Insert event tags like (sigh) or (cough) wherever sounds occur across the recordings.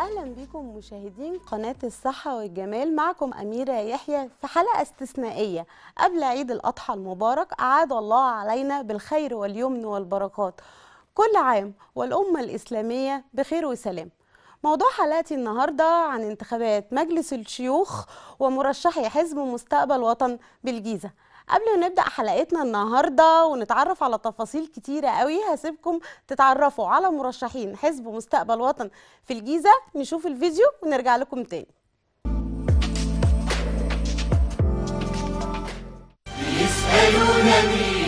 اهلا بكم مشاهدين قناه الصحه والجمال معكم اميره يحيى في حلقه استثنائيه قبل عيد الاضحى المبارك اعاد الله علينا بالخير واليمن والبركات كل عام والامه الاسلاميه بخير وسلام موضوع حلقتي النهارده عن انتخابات مجلس الشيوخ ومرشحي حزب مستقبل وطن بالجيزه قبل ما نبدا حلقتنا النهارده ونتعرف على تفاصيل كتيره قوي هسيبكم تتعرفوا على مرشحين حزب مستقبل وطن في الجيزه نشوف الفيديو ونرجع لكم تاني يسألونني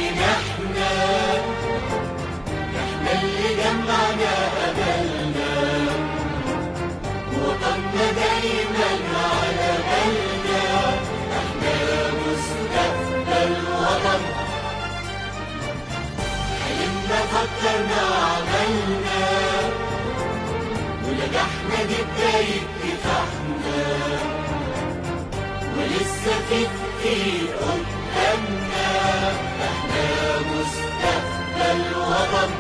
لبيك تحمد ولسه كتير قدامنا احنا مستقبل وطن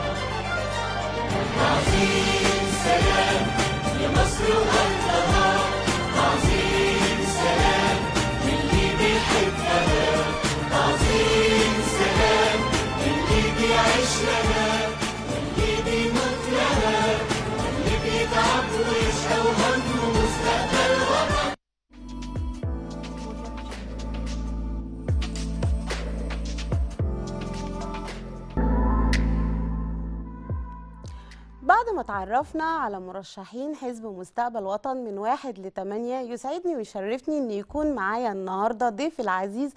عظيم سلام يا مصر وأهلها تعرفنا على مرشحين حزب مستقبل وطن من واحد لثمانية يسعدني ويشرفني أن يكون معايا النهاردة ضيف العزيز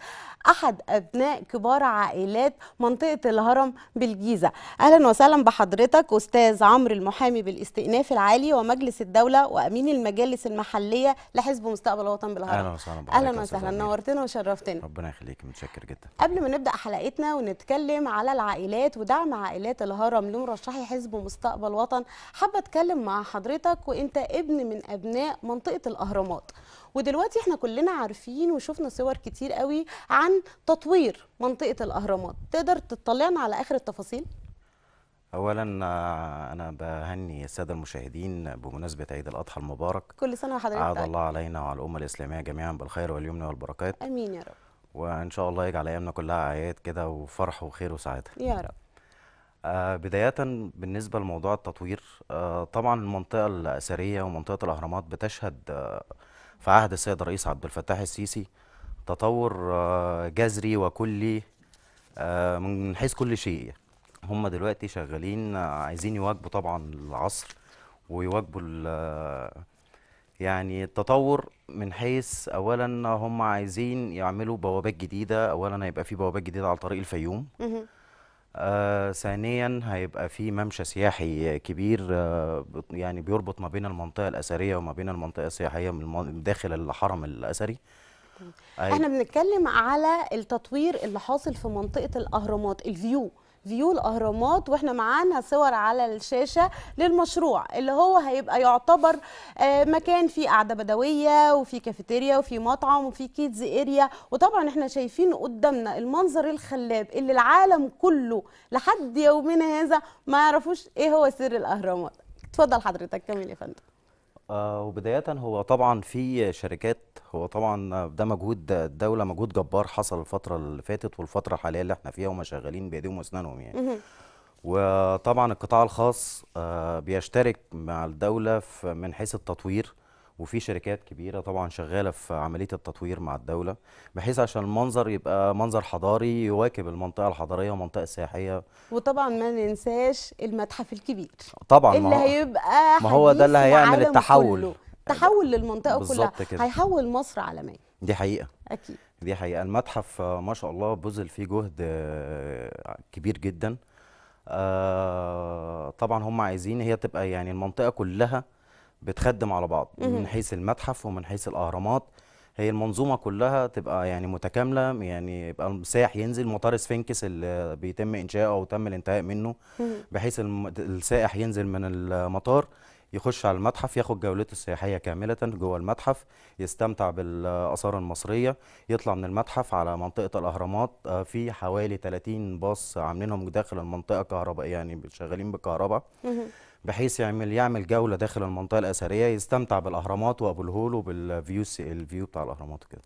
أحد أبناء كبار عائلات منطقة الهرم بالجيزة أهلا وسهلا بحضرتك أستاذ عمرو المحامي بالاستئناف العالي ومجلس الدولة وأمين المجالس المحلية لحزب مستقبل وطن بالهرم أهلا وسهلا أهلا وسهلا نورتنا وشرفتنا ربنا يخليك متشكر جدا قبل ما نبدأ حلقتنا ونتكلم على العائلات ودعم عائلات الهرم لمرشحي حزب مستقبل وطن حابه اتكلم مع حضرتك وانت ابن من ابناء منطقه الاهرامات ودلوقتي احنا كلنا عارفين وشفنا صور كتير قوي عن تطوير منطقه الاهرامات تقدر تطلعنا على اخر التفاصيل اولا آه، انا بهني الساده المشاهدين بمناسبه عيد الاضحى المبارك كل سنه وحضرتك طيب. عاد الله علينا وعلى الامه الاسلاميه جميعا بالخير واليمن والبركات امين يا رب وان شاء الله يجعل ايامنا كلها اعياد كده وفرح وخير وسعاده يا رب آه، بداية بالنسبة لموضوع التطوير آه، طبعا المنطقة الأثرية ومنطقة الأهرامات بتشهد آه، في عهد السيد الرئيس عبد الفتاح السيسي تطور جذري وكلي من حيث كل شيء هم دلوقتي شغالين عايزين يواكبوا طبعا العصر ويواجبوا يعني التطور من حيث اولا هم عايزين يعملوا بوابات جديده اولا هيبقى في بوابات جديده على طريق الفيوم آه ثانيا هيبقى في ممشى سياحي كبير آه يعني بيربط ما بين المنطقه الاثريه وما بين المنطقه السياحيه من داخل الحرم الاثري احنا بنتكلم على التطوير اللي حاصل في منطقه الاهرامات الفيو فيو الاهرامات واحنا معانا صور على الشاشه للمشروع اللي هو هيبقى يعتبر آه، مكان فيه قاعده بدويه وفي كافيتيريا وفي مطعم وفي كيدز اريا وطبعا احنا شايفين قدامنا المنظر الخلاب اللي العالم كله لحد يومنا هذا ما يعرفوش ايه هو سر الاهرامات اتفضل حضرتك كمل يا فندم آه وبداية هو طبعا في شركات هو طبعا ده مجهود الدولة مجهود جبار حصل الفترة اللي فاتت والفترة الحالية اللي احنا فيها ومشغلين شغالين بأيديهم وأسنانهم يعني وطبعا القطاع الخاص آه بيشترك مع الدولة من حيث التطوير وفي شركات كبيره طبعا شغاله في عمليه التطوير مع الدوله بحيث عشان المنظر يبقى منظر حضاري يواكب المنطقه الحضاريه والمنطقه السياحيه وطبعا ما ننساش المتحف الكبير طبعا اللي هيبقى ما هو ده اللي هيعمل التحول كله. تحول للمنطقه كلها كده. هيحول مصر عالميا دي حقيقه اكيد دي حقيقه المتحف ما شاء الله بذل فيه جهد آه، كبير جدا آه، طبعا هم عايزين هي تبقى يعني المنطقه كلها بتخدم على بعض من حيث المتحف ومن حيث الاهرامات هي المنظومه كلها تبقى يعني متكامله يعني يبقى السائح ينزل مطار سفنكس اللي بيتم انشائه او تم الانتهاء منه بحيث السائح ينزل من المطار يخش على المتحف ياخد جولته السياحيه كامله جوه المتحف يستمتع بالاثار المصريه يطلع من المتحف على منطقه الاهرامات آه، في حوالي 30 باص عاملينهم داخل المنطقه كهرباء يعني شغالين بالكهرباء بحيث يعمل يعمل جوله داخل المنطقه الاثريه يستمتع بالاهرامات وابو الهول وبالفيو الفيو بتاع الاهرامات كده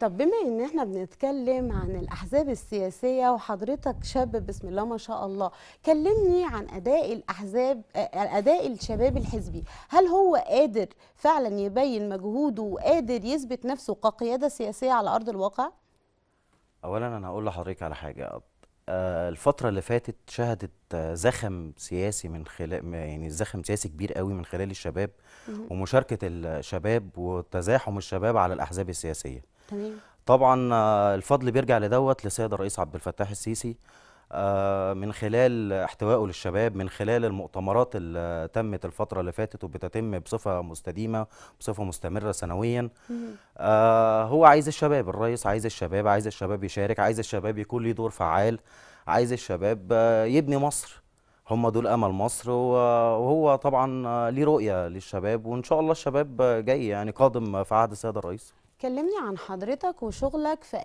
طب بما ان احنا بنتكلم عن الاحزاب السياسيه وحضرتك شاب بسم الله ما شاء الله كلمني عن اداء الاحزاب اداء الشباب الحزبي هل هو قادر فعلا يبين مجهوده وقادر يثبت نفسه كقياده سياسيه على ارض الواقع اولا انا هقول لحضرتك على حاجه آه، الفترة اللي فاتت شهدت آه، زخم سياسي من خلال يعني زخم سياسي كبير قوي من خلال الشباب ومشاركة الشباب وتزاحم الشباب على الأحزاب السياسية. تمام. طبعا آه، الفضل بيرجع لدوت لسيد الرئيس عبد الفتاح السيسي آه، من خلال احتوائه للشباب من خلال المؤتمرات اللي تمت الفترة اللي فاتت وبتتم بصفة مستديمة بصفة مستمرة سنويا آه، هو عايز الشباب الرئيس عايز الشباب عايز الشباب يشارك عايز الشباب يكون ليه دور فعال عايز الشباب آه، يبني مصر هم دول امل مصر وهو طبعا ليه رؤيه للشباب وان شاء الله الشباب جاي يعني قادم في عهد السيد الرئيس كلمني عن حضرتك وشغلك في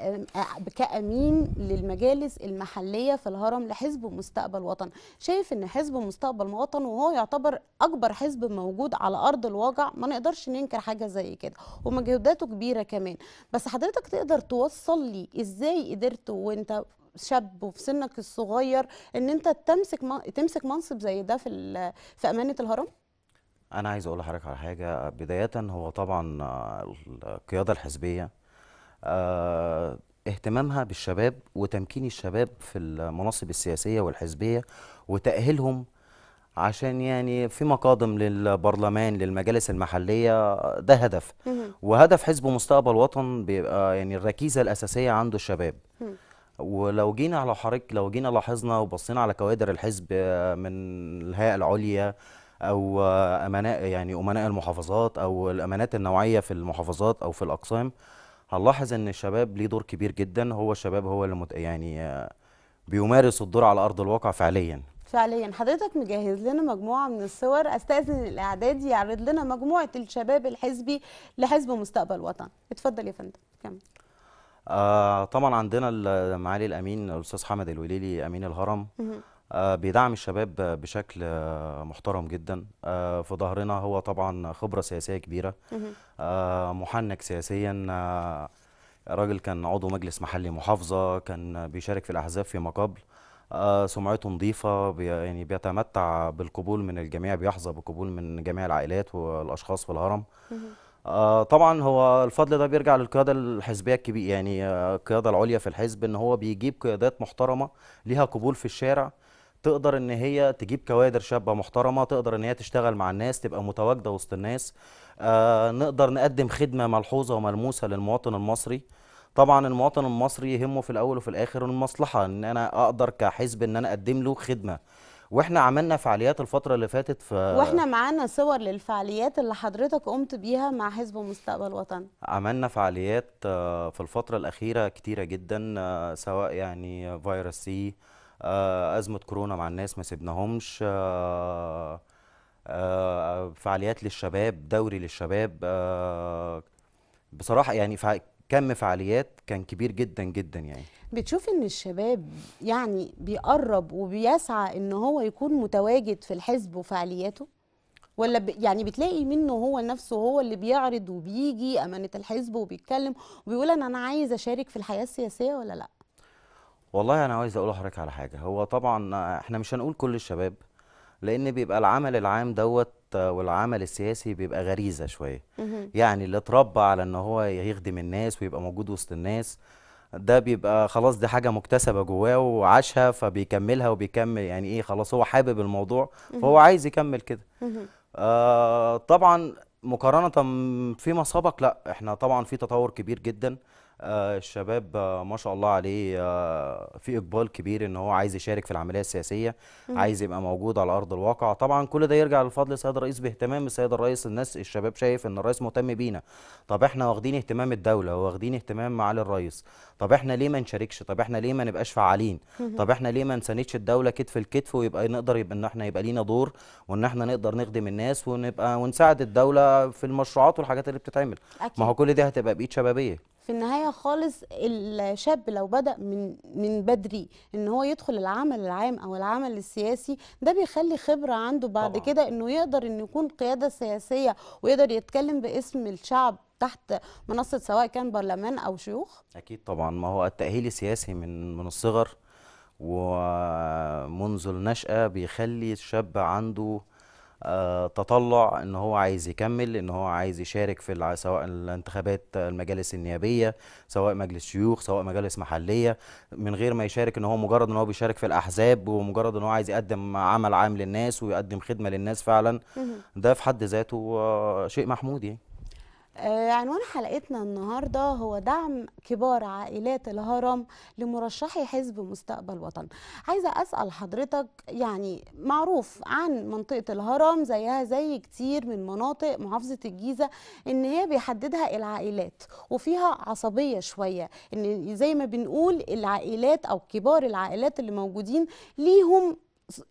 كأمين للمجالس المحلية في الهرم لحزب مستقبل وطن شايف ان حزب مستقبل وطن وهو يعتبر اكبر حزب موجود على ارض الواقع ما نقدرش ننكر حاجة زي كده ومجهوداته كبيرة كمان بس حضرتك تقدر توصل لي ازاي قدرت وانت شاب وفي سنك الصغير ان انت تمسك تمسك منصب زي ده في في امانه الهرم انا عايز اقول لحضرتك على حاجه بدايه هو طبعا القياده الحزبيه آه، اهتمامها بالشباب وتمكين الشباب في المناصب السياسيه والحزبيه وتاهيلهم عشان يعني في مقادم للبرلمان للمجالس المحلية ده هدف وهدف حزب مستقبل وطن بيبقى يعني الركيزة الأساسية عنده الشباب ولو جينا على حضرتك لو جينا لاحظنا وبصينا على كوادر الحزب آه، من الهيئة العليا او امناء يعني امناء المحافظات او الامانات النوعيه في المحافظات او في الاقسام هنلاحظ ان الشباب ليه دور كبير جدا هو الشباب هو اللي مت... يعني بيمارس الدور على ارض الواقع فعليا فعليا حضرتك مجهز لنا مجموعه من الصور استاذن الاعداد يعرض لنا مجموعه الشباب الحزبي لحزب مستقبل وطن اتفضل يا فندم كمل آه طبعا عندنا معالي الامين الاستاذ حمد الوليلي امين الهرم آه، بيدعم الشباب بشكل آه، محترم جدا آه، في ظهرنا هو طبعا خبره سياسيه كبيره محنك سياسيا راجل كان عضو مجلس محلي محافظه كان بيشارك في الاحزاب فيما قبل سمعته نظيفه يعني بيتمتع بالقبول من الجميع بيحظى بقبول من جميع العائلات والاشخاص في الهرم طبعا هو الفضل ده بيرجع للقياده الحزبيه الكبيره يعني القياده العليا في الحزب ان هو بيجيب قيادات محترمه ليها قبول في الشارع تقدر ان هي تجيب كوادر شابه محترمه تقدر ان هي تشتغل مع الناس تبقى متواجده وسط الناس آه نقدر نقدم خدمه ملحوظه وملموسه للمواطن المصري طبعا المواطن المصري يهمه في الاول وفي الاخر المصلحه ان انا اقدر كحزب ان انا اقدم له خدمه واحنا عملنا فعاليات الفتره اللي فاتت ف واحنا معانا صور للفعاليات اللي حضرتك قمت بيها مع حزب مستقبل وطن عملنا فعاليات آه، في الفتره الاخيره كتيره جدا آه، سواء يعني فيروس سي آه، ازمه كورونا مع الناس ما سيبناهمش آه، آه، فعاليات للشباب دوري للشباب بصراحه يعني فع كم فعاليات كان كبير جدا جدا يعني بتشوف ان الشباب يعني بيقرب وبيسعى ان هو يكون متواجد في الحزب وفعالياته ولا ب... يعني بتلاقي منه هو نفسه هو اللي بيعرض وبيجي امانه الحزب وبيتكلم وبيقول انا انا عايز اشارك في الحياه السياسيه ولا لا والله انا عايز اقول لحضرتك على حاجه هو طبعا احنا مش هنقول كل الشباب لان بيبقى العمل العام دوت والعمل السياسي بيبقى غريزه شويه يعني اللي اتربى على ان هو يخدم الناس ويبقى موجود وسط الناس ده بيبقى خلاص دي حاجه مكتسبه جواه وعاشها فبيكملها وبيكمل يعني ايه خلاص هو حابب الموضوع فهو عايز يكمل كده آه طبعا مقارنه فيما سبق لا احنا طبعا في تطور كبير جدا آه، الشباب آه، ما شاء الله عليه آه، في اقبال كبير ان هو عايز يشارك في العمليه السياسيه عايز يبقى موجود على ارض الواقع طبعا كل ده يرجع لفضل السيد الرئيس باهتمام السيد الرئيس الناس الشباب شايف ان الرئيس مهتم بينا طب احنا واخدين اهتمام الدوله واخدين اهتمام معالي الرئيس طب احنا ليه ما نشاركش طب احنا ليه ما نبقاش فعالين طب احنا ليه ما نساندش الدوله كتف لكتف ويبقى نقدر يبقى ان احنا يبقى لينا دور وان احنا نقدر نخدم الناس ونبقى ونساعد الدوله في المشروعات والحاجات اللي بتتعمل أكيد. ما هو كل دي هتبقى بايد شبابيه في النهايه خالص الشاب لو بدا من من بدري ان هو يدخل العمل العام او العمل السياسي ده بيخلي خبره عنده بعد كده انه يقدر انه يكون قياده سياسيه ويقدر يتكلم باسم الشعب تحت منصه سواء كان برلمان او شيوخ اكيد طبعا ما هو التاهيل السياسي من من الصغر ومنذ النشأة بيخلي الشاب عنده تطلع ان هو عايز يكمل ان هو عايز يشارك في سواء الانتخابات المجالس النيابيه سواء مجلس شيوخ سواء مجالس محليه من غير ما يشارك ان هو مجرد ان هو بيشارك في الاحزاب ومجرد ان هو عايز يقدم عمل عام للناس ويقدم خدمه للناس فعلا ده في حد ذاته شيء محمود يعني آه، عنوان حلقتنا النهارده هو دعم كبار عائلات الهرم لمرشحي حزب مستقبل وطن عايزه اسال حضرتك يعني معروف عن منطقه الهرم زيها زي كتير من مناطق محافظه الجيزه ان هي بيحددها العائلات وفيها عصبيه شويه ان زي ما بنقول العائلات او كبار العائلات اللي موجودين ليهم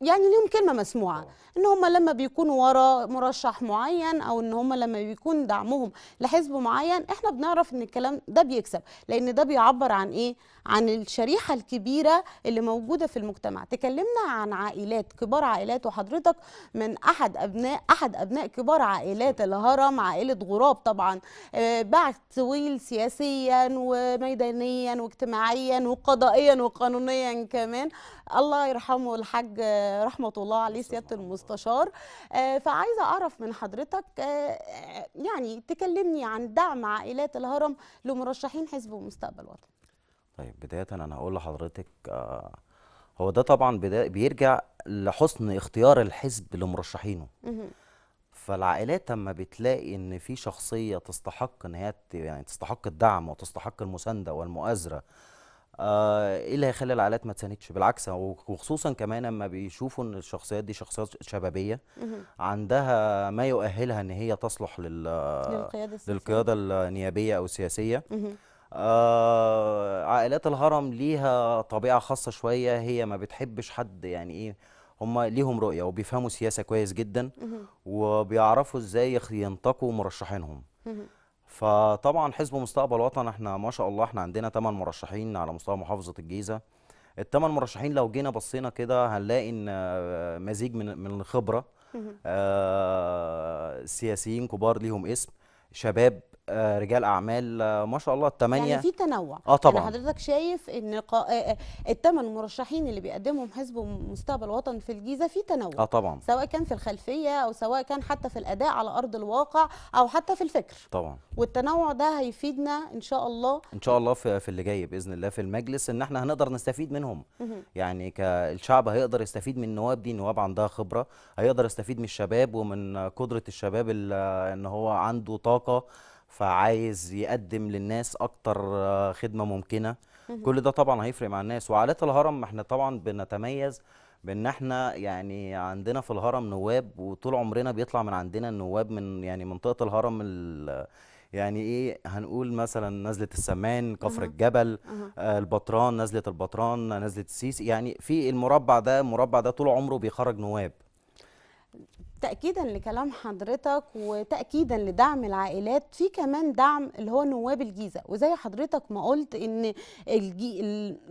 يعني ليهم كلمه مسموعه آه. ان هم لما بيكونوا ورا مرشح معين او ان هم لما بيكون دعمهم لحزب معين احنا بنعرف ان الكلام ده بيكسب لان ده بيعبر عن ايه عن الشريحه الكبيره اللي موجوده في المجتمع تكلمنا عن عائلات كبار عائلات وحضرتك من احد ابناء احد ابناء كبار عائلات آه. الهرم عائله غراب طبعا آه، باع طويل سياسيا وميدانيا واجتماعيا وقضائيا وقانونيا كمان الله يرحمه الحاج رحمه الله عليه سياده المستشار آه، فعايزه اعرف من حضرتك آه، آه، يعني تكلمني عن دعم عائلات الهرم لمرشحين حزب مستقبل وطني طيب بدايه انا هقول لحضرتك هو ده طبعا بيرجع لحسن اختيار الحزب لمرشحينه فالعائلات لما بتلاقي ان في شخصيه تستحق ان هي يعني تستحق الدعم وتستحق المسانده والمؤازره آه، ايه اللي هيخلي العائلات ما تساندش بالعكس وخصوصا كمان لما بيشوفوا ان الشخصيات دي شخصيات شبابيه عندها ما يؤهلها ان هي تصلح لل للقياده, السياسية. للقيادة النيابيه او السياسيه آه عائلات الهرم ليها طبيعه خاصه شويه هي ما بتحبش حد يعني ايه هم ليهم رؤيه وبيفهموا سياسه كويس جدا وبيعرفوا ازاي ينتقوا مرشحينهم فطبعا حزب مستقبل وطن احنا ما شاء الله احنا عندنا 8 مرشحين على مستوى محافظه الجيزه الثمان مرشحين لو جينا بصينا كده هنلاقي ان آه، مزيج من من الخبره آه سياسيين كبار ليهم اسم شباب آه، رجال اعمال آه، ما شاء الله الثمانيه يعني في تنوع اه طبعا يعني حضرتك شايف ان قا... آه، الثمان مرشحين اللي بيقدمهم حزب مستقبل وطن في الجيزه في تنوع اه طبعا سواء كان في الخلفيه او سواء كان حتى في الاداء على ارض الواقع او حتى في الفكر طبعا والتنوع ده هيفيدنا ان شاء الله ان شاء الله في, في اللي جاي باذن الله في المجلس ان احنا هنقدر نستفيد منهم يعني كالشعب هيقدر يستفيد من النواب دي نواب عندها خبره هيقدر يستفيد من الشباب ومن قدره الشباب ان هو عنده طاقه فعايز يقدم للناس اكتر آه، خدمه ممكنه كل ده طبعا هيفرق مع الناس وعائلات الهرم احنا طبعا بنتميز بان احنا يعني عندنا في الهرم نواب وطول عمرنا بيطلع من عندنا النواب من يعني منطقه الهرم يعني ايه هنقول مثلا نزله السمان كفر الجبل آه البطران نزله البطران نزله السيسي يعني في المربع ده المربع ده طول عمره بيخرج نواب تأكيدا لكلام حضرتك وتأكيدا لدعم العائلات في كمان دعم اللي هو نواب الجيزة وزي حضرتك ما قلت ان الجي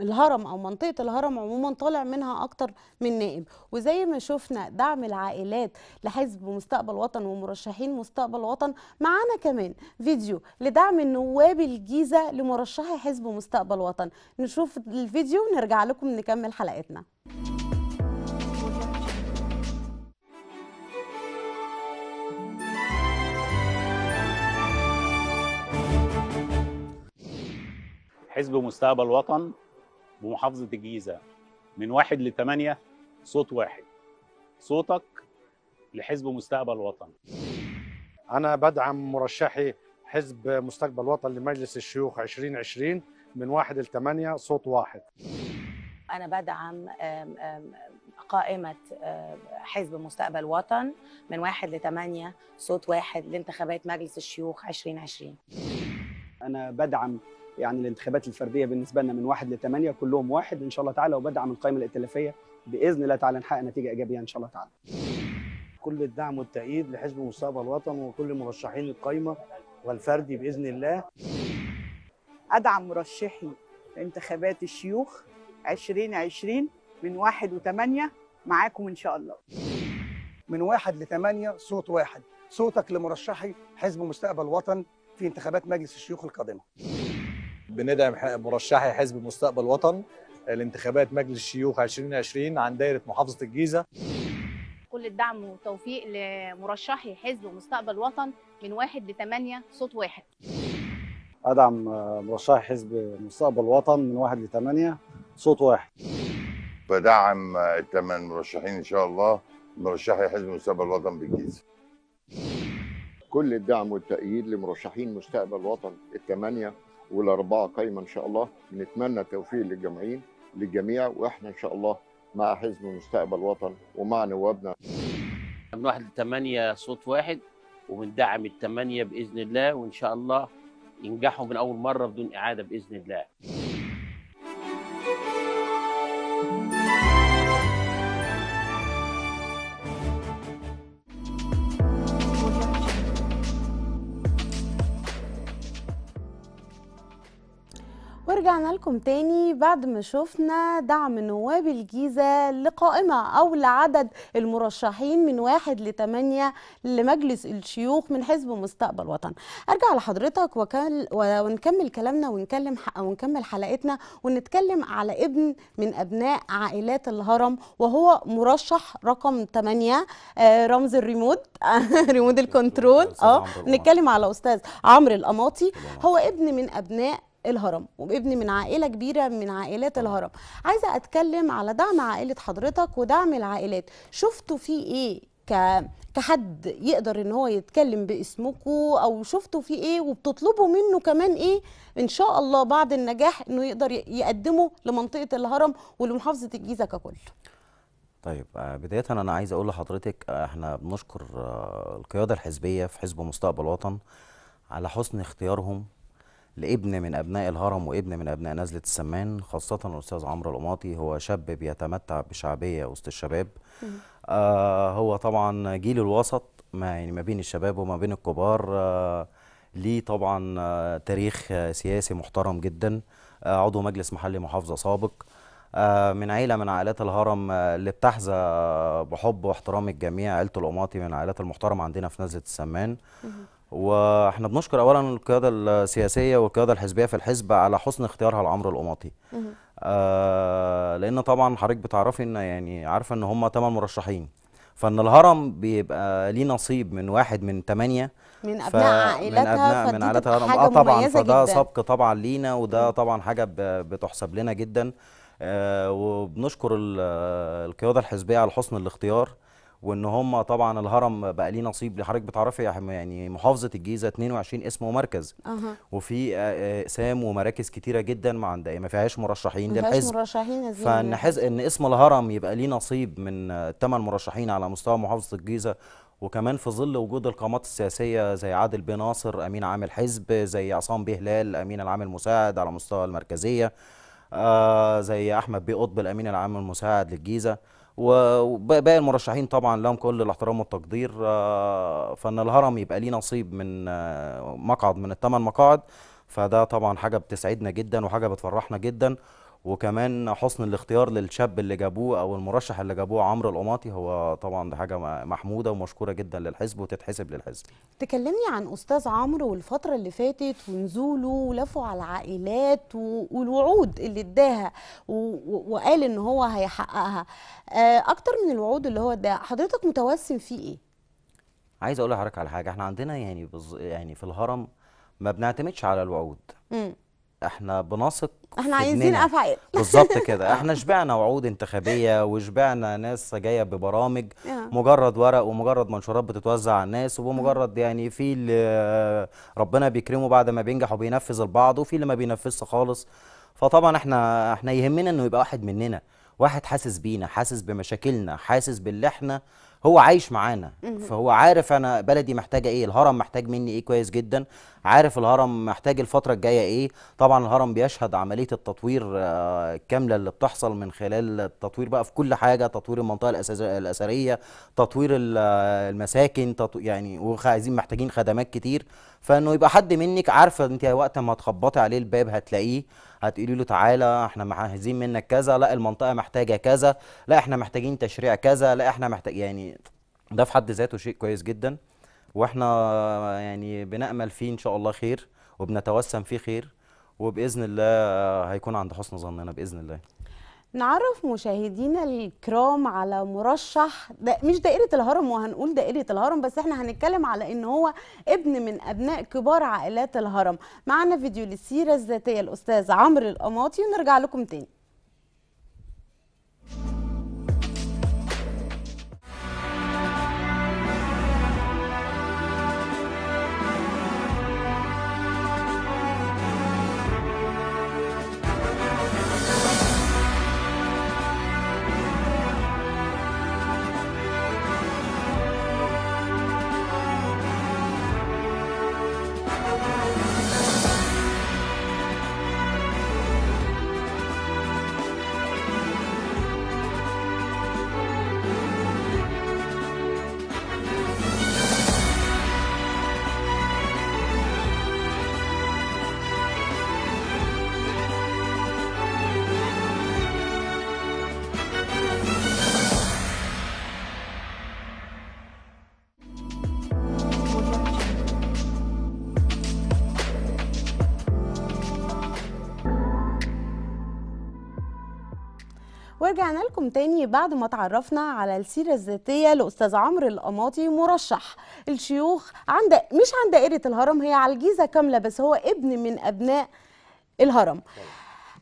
الهرم او منطقة الهرم عموما طالع منها اكتر من نائب وزي ما شفنا دعم العائلات لحزب مستقبل وطن ومرشحين مستقبل وطن معانا كمان فيديو لدعم نواب الجيزة لمرشحي حزب مستقبل وطن نشوف الفيديو ونرجع لكم نكمل حلقتنا حزب مستقبل وطن بمحافظة الجيزة من واحد لثمانية صوت واحد صوتك لحزب مستقبل وطن أنا بدعم مرشحي حزب مستقبل وطن لمجلس الشيوخ 2020 من واحد لثمانية صوت واحد أنا بدعم قائمة حزب مستقبل وطن من واحد لثمانية صوت واحد لانتخابات مجلس الشيوخ 2020 أنا بدعم يعني الانتخابات الفرديه بالنسبه لنا من واحد لثمانيه كلهم واحد ان شاء الله تعالى وبدعم القائمه الائتلافيه باذن الله تعالى نحقق نتيجه ايجابيه ان شاء الله تعالى. كل الدعم والتأييد لحزب مستقبل الوطن وكل مرشحين القايمة والفردي بإذن الله أدعم مرشحي انتخابات الشيوخ 2020 من واحد وثمانية معاكم إن شاء الله من واحد لثمانية صوت واحد صوتك لمرشحي حزب مستقبل الوطن في انتخابات مجلس الشيوخ القادمة بندعم مرشحي حزب مستقبل وطن آه، لانتخابات مجلس الشيوخ 2020 عن دائره محافظه الجيزه كل الدعم والتوفيق لمرشحي حزب مستقبل وطن من واحد لثمانية صوت واحد أدعم آه، مرشحي حزب مستقبل وطن من واحد لثمانية صوت واحد بدعم آه، الثمان مرشحين إن شاء الله مرشحي حزب مستقبل وطن بالجيزة كل الدعم والتأييد لمرشحين مستقبل وطن الثمانية والاربعه قايمه ان شاء الله نتمنى التوفيق للجمعين للجميع واحنا ان شاء الله مع حزب مستقبل وطن ومع نوابنا من واحد لثمانية صوت واحد وبندعم الثمانية بإذن الله وإن شاء الله ينجحوا من أول مرة بدون إعادة بإذن الله رجعنا لكم تاني بعد ما شفنا دعم نواب الجيزة لقائمة أو لعدد المرشحين من واحد لتمانية لمجلس الشيوخ من حزب مستقبل وطن أرجع لحضرتك وكال ونكمل كلامنا ونكلم ونكمل حلقتنا ونتكلم على ابن من أبناء عائلات الهرم وهو مرشح رقم تمانية آه، رمز الريموت (laughs) ريموت الكنترول اه نتكلم على أستاذ عمرو الأماطي هو ابن من أبناء الهرم وابن من عائله كبيره من عائلات آه. الهرم عايزه اتكلم على دعم عائله حضرتك ودعم العائلات شفتوا في ايه ك كحد يقدر ان هو يتكلم بإسمكو او شفتوا فيه ايه وبتطلبوا منه كمان ايه ان شاء الله بعد النجاح انه يقدر يقدمه لمنطقه الهرم ولمحافظه الجيزه ككل طيب آه، بداية أنا عايز أقول لحضرتك آه، إحنا بنشكر القيادة الحزبية في حزب مستقبل وطن على حسن اختيارهم لابن من ابناء الهرم وابن من ابناء نزله السمان خاصه الاستاذ عمرو القماطي هو شاب بيتمتع بشعبيه وسط الشباب آه هو طبعا جيل الوسط ما يعني ما بين الشباب وما بين الكبار آه ليه طبعا آه تاريخ سياسي محترم جدا آه عضو مجلس محلي محافظه سابق آه، من عيلة من عائلات الهرم آه، اللي بتحظى بحب واحترام الجميع عيلة القماطي من العائلات المحترمة عندنا في نزلة السمان واحنا بنشكر اولا القياده السياسيه والقياده الحزبيه في الحزب على حسن اختيارها لعمرو القماطي آه لان طبعا حضرتك بتعرفي ان يعني عارفه ان هم ثمان مرشحين فان الهرم بيبقى ليه نصيب من واحد من ثمانيه من ابناء عائلتها من ابناء من عائلات الهرم اه طبعا فده جداً. سبق طبعا لينا وده طبعا حاجه بتحسب لنا جدا آه وبنشكر آه، القياده الحزبيه على حسن الاختيار وان هم طبعا الهرم بقى ليه نصيب لحضرتك بتعرفي يعني محافظه الجيزه 22 اسم ومركز أه. وفي اقسام ومراكز كتيره جدا ما عندها يعني ما فيهاش مرشحين للحزب ما فيهاش مرشحين فان حزب ان اسم الهرم يبقى ليه نصيب من الثمان مرشحين على مستوى محافظه الجيزه وكمان في ظل وجود القامات السياسية زي عادل بن ناصر أمين عام الحزب زي عصام بيه هلال أمين العام المساعد على مستوى المركزية آه زي أحمد بيه قطب الأمين العام المساعد للجيزة وباقي المرشحين طبعا لهم كل الاحترام والتقدير آه، فان الهرم يبقى ليه نصيب من آه، مقعد من الثمان مقاعد فده طبعا حاجه بتسعدنا جدا وحاجه بتفرحنا جدا وكمان حسن الاختيار للشاب اللي جابوه او المرشح اللي جابوه عمرو القماطي هو طبعا دي حاجه محموده ومشكوره جدا للحزب وتتحسب للحزب. تكلمني عن استاذ عمرو والفتره اللي فاتت ونزوله ولفوا على العائلات والوعود اللي اداها وقال ان هو هيحققها. آه، اكتر من الوعود اللي هو ده حضرتك متوسم فيه ايه؟ عايز اقول لحضرتك على حاجه احنا عندنا يعني بز... يعني في الهرم ما بنعتمدش على الوعود. امم احنا بنثق احنا عايزين افعال (laughs) بالظبط كده احنا شبعنا وعود انتخابيه وشبعنا ناس جايه ببرامج (laughs) مجرد ورق ومجرد منشورات بتتوزع على الناس وبمجرد يعني في اللي آه، ربنا بيكرمه بعد ما بينجح وبينفذ البعض وفي اللي ما بينفذش خالص فطبعا احنا احنا يهمنا انه يبقى واحد مننا واحد حاسس بينا حاسس بمشاكلنا حاسس باللي احنا هو عايش معانا فهو عارف انا بلدي محتاجه ايه الهرم محتاج مني ايه كويس جدا عارف الهرم محتاج الفتره الجايه ايه طبعا الهرم بيشهد عمليه التطوير الكامله آه، اللي بتحصل من خلال التطوير بقى في كل حاجه تطوير المنطقه الاثريه تطوير المساكن تطو يعني وعايزين محتاجين خدمات كتير فانه يبقى حد منك عارفه انت وقت ما تخبطي عليه الباب هتلاقيه هتقولي له تعالى احنا عايزين منك كذا لا المنطقه محتاجه كذا لا احنا محتاجين تشريع كذا لا احنا محتاج يعني ده في حد ذاته شيء كويس جدا واحنا يعني بنامل فيه ان شاء الله خير وبنتوسم فيه خير وباذن الله هيكون عند حسن ظننا باذن الله نعرف مشاهدينا الكرام على مرشح دا مش دائرة الهرم وهنقول دائرة الهرم بس احنا هنتكلم على ان هو ابن من ابناء كبار عائلات الهرم معنا فيديو للسيرة الذاتية الاستاذ عمرو القماطي ونرجع لكم تاني ورجعنا لكم تاني بعد ما تعرفنا على السيرة الذاتية لأستاذ عمرو القماطي مرشح الشيوخ عند مش عند دائرة الهرم هي على الجيزة كاملة بس هو ابن من أبناء الهرم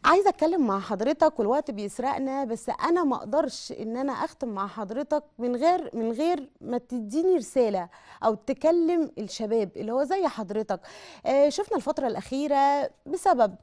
عايزه اتكلم مع حضرتك والوقت بيسرقنا بس انا ما اقدرش ان انا اختم مع حضرتك من غير من غير ما تديني رساله او تكلم الشباب اللي هو زي حضرتك آه، شفنا الفتره الاخيره بسبب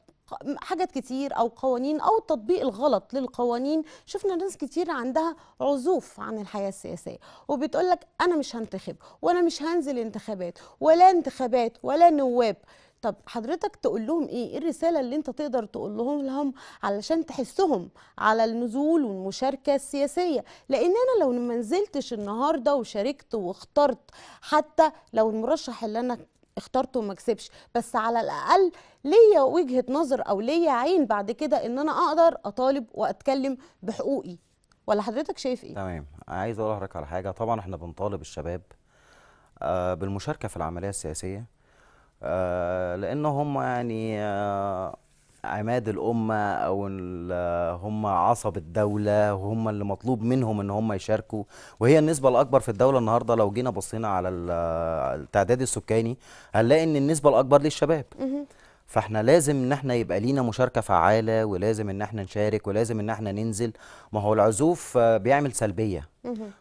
حاجات كتير او قوانين او التطبيق الغلط للقوانين شفنا ناس كتير عندها عزوف عن الحياه السياسيه وبتقول لك انا مش هنتخب وانا مش هنزل انتخابات ولا انتخابات ولا نواب طب حضرتك تقول لهم ايه ايه الرساله اللي انت تقدر تقول لهم لهم علشان تحسهم على النزول والمشاركه السياسيه لان انا لو ما نزلتش النهارده وشاركت واخترت حتى لو المرشح اللي انا اخترته وما كسبش بس على الاقل ليا وجهه نظر او ليا عين بعد كده ان انا اقدر اطالب واتكلم بحقوقي ولا حضرتك شايف ايه تمام عايز اقول لحضرتك على حاجه طبعا احنا بنطالب الشباب آه، بالمشاركه في العمليه السياسيه آه، لان هم يعني آه، عماد الامه او هم عصب الدوله وهم اللي مطلوب منهم ان هم يشاركوا وهي النسبه الاكبر في الدوله النهارده لو جينا بصينا على التعداد السكاني هنلاقي ان النسبه الاكبر للشباب فاحنا لازم ان احنا يبقى لينا مشاركه فعاله ولازم ان احنا نشارك ولازم ان احنا ننزل ما هو العزوف بيعمل سلبيه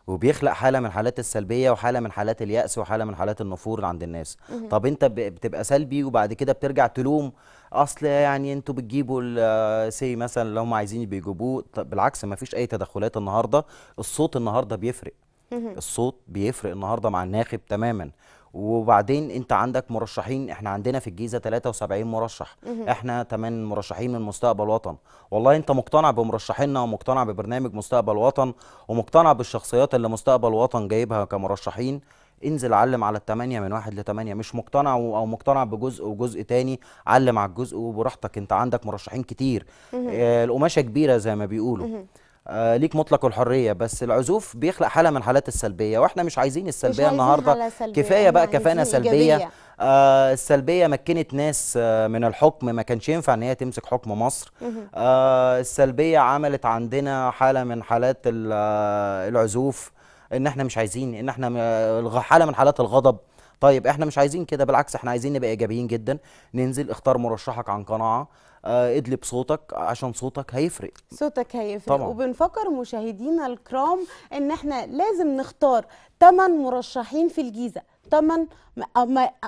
وبيخلق حاله من حالات السلبيه وحاله من حالات اليأس وحاله من حالات النفور عند الناس طب انت بتبقى سلبي وبعد كده بترجع تلوم اصل يعني انتوا بتجيبوا سي مثلا اللي هم عايزين بيجيبوه طب بالعكس ما فيش اي تدخلات النهارده الصوت النهارده بيفرق الصوت بيفرق النهارده مع الناخب تماما وبعدين انت عندك مرشحين احنا عندنا في الجيزه 73 مرشح احنا 8 مرشحين من مستقبل وطن والله انت مقتنع بمرشحيننا ومقتنع ببرنامج مستقبل وطن ومقتنع بالشخصيات اللي مستقبل وطن جايبها كمرشحين انزل علم على الثمانية من واحد لثمانية مش مقتنع او مقتنع بجزء وجزء تاني علم على الجزء وبراحتك انت عندك مرشحين كتير آه القماشة كبيرة زي ما بيقولوا آه ليك مطلق الحريه بس العزوف بيخلق حاله من حالات السلبيه واحنا مش عايزين السلبيه مش النهارده سلبية. كفايه بقى كفانا سلبيه آه السلبيه مكنت ناس آه من الحكم ما كانش ينفع ان هي تمسك حكم مصر آه السلبيه عملت عندنا حاله من حالات آه، العزوف ان احنا مش عايزين ان احنا حاله من حالات الغضب طيب احنا مش عايزين كده بالعكس احنا عايزين نبقى ايجابيين جدا ننزل اختار مرشحك عن قناعه آه، ادلب ادلي بصوتك عشان صوتك هيفرق صوتك هيفرق طبعا. وبنفكر مشاهدينا الكرام ان احنا لازم نختار 8 مرشحين في الجيزه ثمان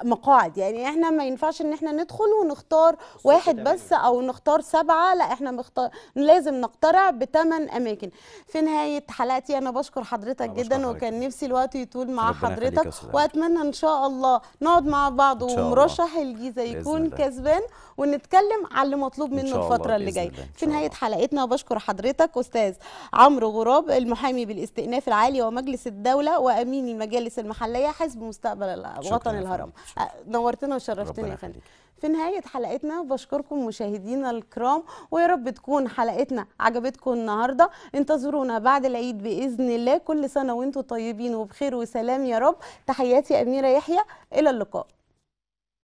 مقاعد يعني احنا ما ينفعش ان احنا ندخل ونختار واحد بس او نختار سبعه لا احنا مختار لازم نقترع بثمان اماكن في نهايه حلقتي انا بشكر حضرتك جدا بشكر جدا حضرتك. وكان نفسي الوقت يطول مع حضرتك واتمنى ان شاء الله نقعد مع بعض ومرشح الجيزه يكون كسبان ونتكلم على اللي مطلوب منه الفتره اللي جايه في نهايه حلقتنا بشكر حضرتك استاذ عمرو غراب المحامي بالاستئناف العالي ومجلس الدوله وامين المجالس المحليه حزب مستقبل مستقبل وطن الهرم نورتنا وشرفتنا يا فندم أه، في نهاية حلقتنا بشكركم مشاهدينا الكرام ويا رب تكون حلقتنا عجبتكم النهاردة انتظرونا بعد العيد بإذن الله كل سنة وانتم طيبين وبخير وسلام يا رب تحياتي أميرة يحيى إلى اللقاء